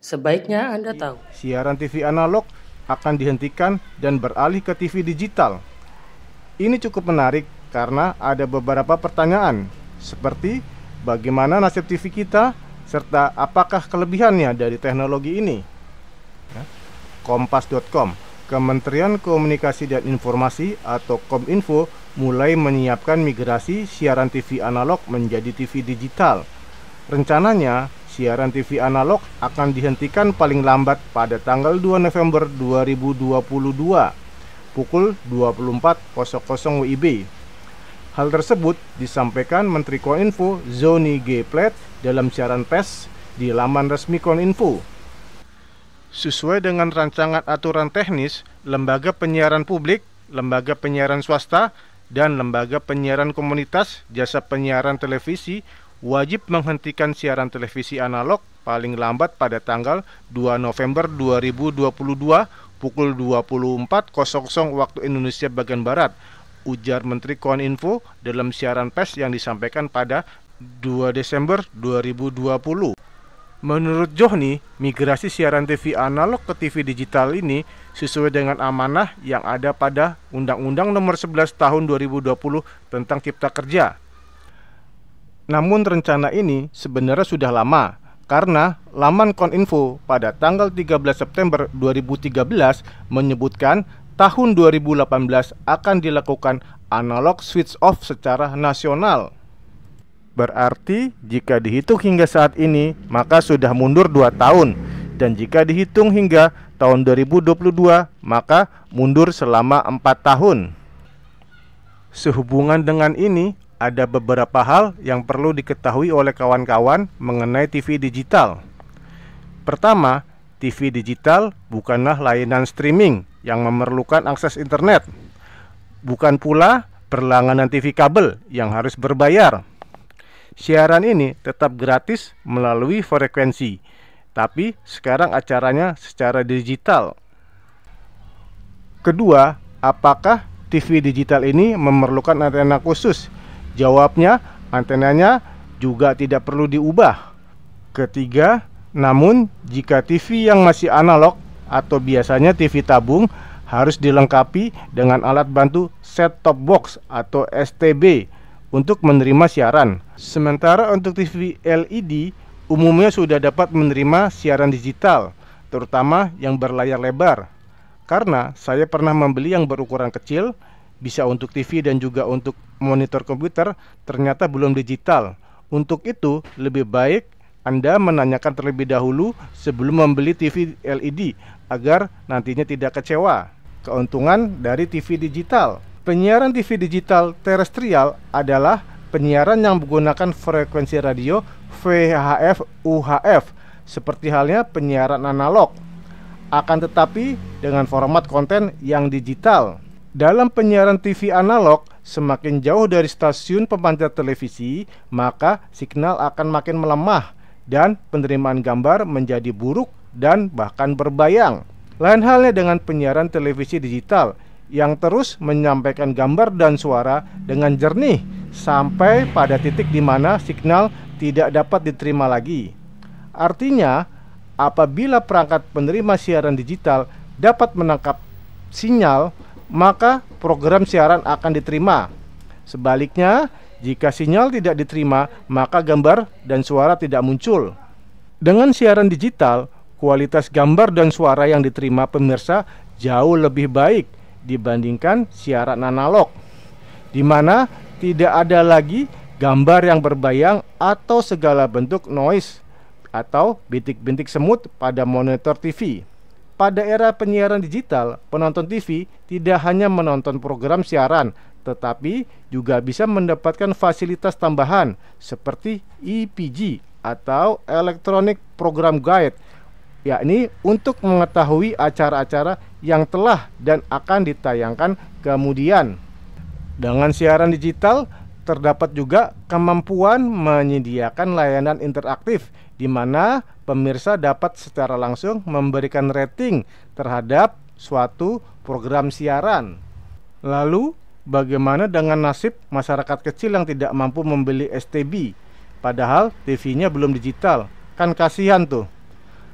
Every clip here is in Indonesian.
Sebaiknya Anda tahu. Siaran TV analog akan dihentikan dan beralih ke TV digital. Ini cukup menarik karena ada beberapa pertanyaan, seperti bagaimana nasib TV kita serta apakah kelebihannya dari teknologi ini. Ya, Kompas.com, Kementerian Komunikasi dan Informasi atau Kominfo mulai menyiapkan migrasi siaran TV analog menjadi TV digital. Rencananya, siaran TV analog akan dihentikan paling lambat pada tanggal 2 November 2022 pukul 24.00 WIB. Hal tersebut disampaikan Menteri Koinfo Zoni G. Plet dalam siaran pers di laman resmi Koinfo. Sesuai dengan rancangan aturan teknis, lembaga penyiaran publik, lembaga penyiaran swasta, dan lembaga penyiaran komunitas jasa penyiaran televisi wajib menghentikan siaran televisi analog paling lambat pada tanggal 2 November 2022 pukul 24.00 waktu Indonesia bagian Barat, ujar Menteri Koninfo dalam siaran pers yang disampaikan pada 2 Desember 2020. Menurut Johnny, migrasi siaran TV analog ke TV digital ini sesuai dengan amanah yang ada pada Undang-Undang Nomor 11 Tahun 2020 tentang Cipta Kerja namun rencana ini sebenarnya sudah lama karena laman Koninfo pada tanggal 13 September 2013 menyebutkan tahun 2018 akan dilakukan analog switch off secara nasional. Berarti jika dihitung hingga saat ini maka sudah mundur 2 tahun dan jika dihitung hingga tahun 2022 maka mundur selama 4 tahun. Sehubungan dengan ini, ada beberapa hal yang perlu diketahui oleh kawan-kawan mengenai TV digital. Pertama, TV digital bukanlah layanan streaming yang memerlukan akses internet. Bukan pula perlangganan TV kabel yang harus berbayar. Siaran ini tetap gratis melalui frekuensi, tapi sekarang acaranya secara digital. Kedua, apakah TV digital ini memerlukan antena khusus Jawabnya, antenanya juga tidak perlu diubah. Ketiga, namun jika TV yang masih analog atau biasanya TV tabung harus dilengkapi dengan alat bantu set-top box atau STB untuk menerima siaran. Sementara untuk TV LED umumnya sudah dapat menerima siaran digital, terutama yang berlayar lebar. Karena saya pernah membeli yang berukuran kecil bisa untuk TV dan juga untuk monitor komputer ternyata belum digital. Untuk itu, lebih baik Anda menanyakan terlebih dahulu sebelum membeli TV LED agar nantinya tidak kecewa. Keuntungan dari TV digital. Penyiaran TV digital terestrial adalah penyiaran yang menggunakan frekuensi radio VHF UHF seperti halnya penyiaran analog. Akan tetapi dengan format konten yang digital. Dalam penyiaran TV analog, semakin jauh dari stasiun pemancar televisi, maka signal akan makin melemah dan penerimaan gambar menjadi buruk dan bahkan berbayang. Lain halnya dengan penyiaran televisi digital yang terus menyampaikan gambar dan suara dengan jernih sampai pada titik di mana signal tidak dapat diterima lagi. Artinya, apabila perangkat penerima siaran digital dapat menangkap sinyal maka program siaran akan diterima. Sebaliknya, jika sinyal tidak diterima, maka gambar dan suara tidak muncul. Dengan siaran digital, kualitas gambar dan suara yang diterima pemirsa jauh lebih baik dibandingkan siaran analog, di mana tidak ada lagi gambar yang berbayang atau segala bentuk noise atau bintik-bintik semut pada monitor TV. Pada era penyiaran digital, penonton TV tidak hanya menonton program siaran, tetapi juga bisa mendapatkan fasilitas tambahan seperti EPG atau Electronic Program Guide, yakni untuk mengetahui acara-acara yang telah dan akan ditayangkan kemudian. Dengan siaran digital, terdapat juga kemampuan menyediakan layanan interaktif di mana pemirsa dapat secara langsung memberikan rating terhadap suatu program siaran. Lalu, bagaimana dengan nasib masyarakat kecil yang tidak mampu membeli STB padahal TV-nya belum digital? Kan kasihan tuh.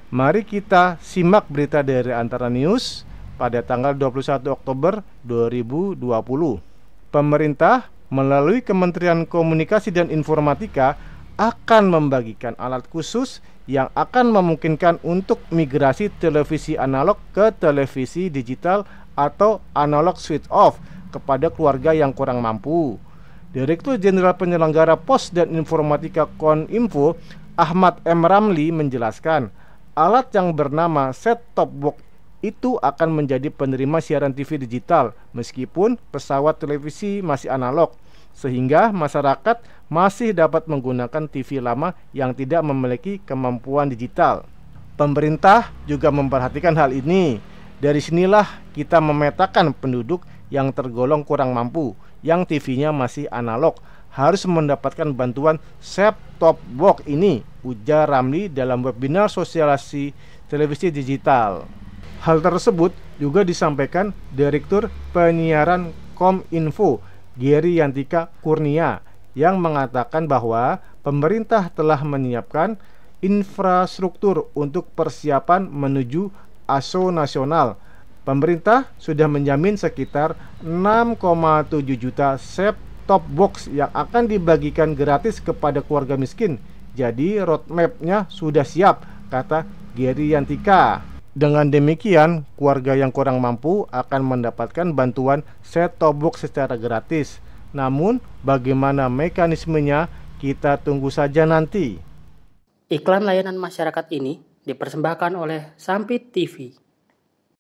Mari kita simak berita dari Antara News pada tanggal 21 Oktober 2020. Pemerintah melalui Kementerian Komunikasi dan Informatika akan membagikan alat khusus yang akan memungkinkan untuk migrasi televisi analog ke televisi digital atau analog switch off kepada keluarga yang kurang mampu. Direktur Jenderal Penyelenggara Pos dan Informatika Koninfo Ahmad M. Ramli menjelaskan, alat yang bernama set-top box itu akan menjadi penerima siaran TV digital meskipun pesawat televisi masih analog sehingga masyarakat masih dapat menggunakan TV lama yang tidak memiliki kemampuan digital. Pemerintah juga memperhatikan hal ini. Dari sinilah kita memetakan penduduk yang tergolong kurang mampu, yang TV-nya masih analog, harus mendapatkan bantuan set top box ini, ujar Ramli dalam webinar sosialisasi televisi digital. Hal tersebut juga disampaikan Direktur Penyiaran Kominfo Giri Yantika Kurnia yang mengatakan bahwa pemerintah telah menyiapkan infrastruktur untuk persiapan menuju ASO nasional. Pemerintah sudah menjamin sekitar 6,7 juta set top box yang akan dibagikan gratis kepada keluarga miskin. Jadi roadmapnya sudah siap, kata Gary Yantika. Dengan demikian, keluarga yang kurang mampu akan mendapatkan bantuan set-top box secara gratis. Namun, bagaimana mekanismenya kita tunggu saja nanti. Iklan layanan masyarakat ini dipersembahkan oleh Sampit TV.